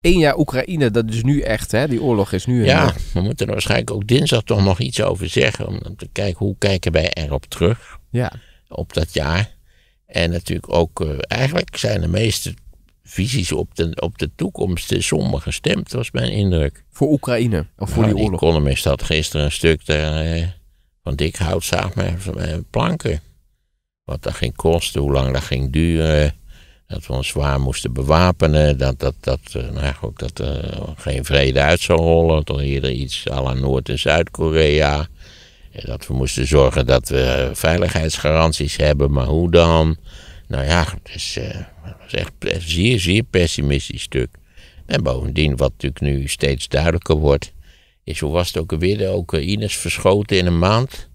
Eén jaar Oekraïne, dat is nu echt, hè? die oorlog is nu. Ja, eh, we moeten er waarschijnlijk ook dinsdag toch nog iets over zeggen. Om te kijken hoe kijken wij erop terug. Ja. Op dat jaar. En natuurlijk ook, eh, eigenlijk zijn de meeste visies op de, op de toekomst somber gestemd, was mijn indruk. Voor Oekraïne of voor die oorlog? De Economist had gisteren een stuk daar, uh, van dik hout zaag planken. Wat dat ging kosten, hoe lang dat ging duren. Dat we ons zwaar moesten bewapenen. Dat, dat, dat, eh, nou goed, dat er eh, geen vrede uit zou rollen. Toch eerder iets à la Noord- en Zuid-Korea. Dat we moesten zorgen dat we veiligheidsgaranties hebben. Maar hoe dan? Nou ja, dus, eh, dat was echt een zeer, zeer pessimistisch stuk. En bovendien, wat natuurlijk nu steeds duidelijker wordt, is hoe was het ook alweer? De Oekraïners verschoten in een maand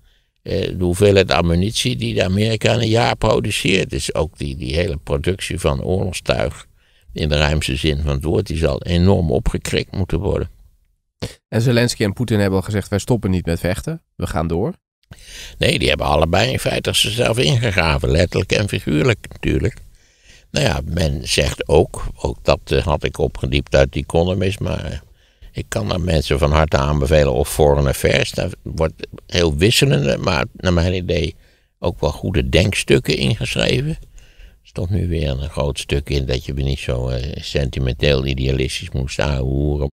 eh, de hoeveelheid ammunitie die de Amerika in een jaar produceert. Dus ook die, die hele productie van oorlogstuig, in de ruimste zin van het woord, die zal enorm opgekrikt moeten worden. En Zelensky en Poetin hebben al gezegd: wij stoppen niet met vechten, we gaan door. Nee, die hebben allebei in feite zichzelf ingegraven, letterlijk en figuurlijk natuurlijk. Nou ja, men zegt ook, ook dat eh, had ik opgediept uit die column maar eh, ik kan dat mensen van harte aanbevelen of een vers Daar wordt heel wisselende, maar naar mijn idee ook wel goede denkstukken ingeschreven. Er stond nu weer een groot stuk in dat je me niet zo eh, sentimenteel idealistisch moest aanhoeren.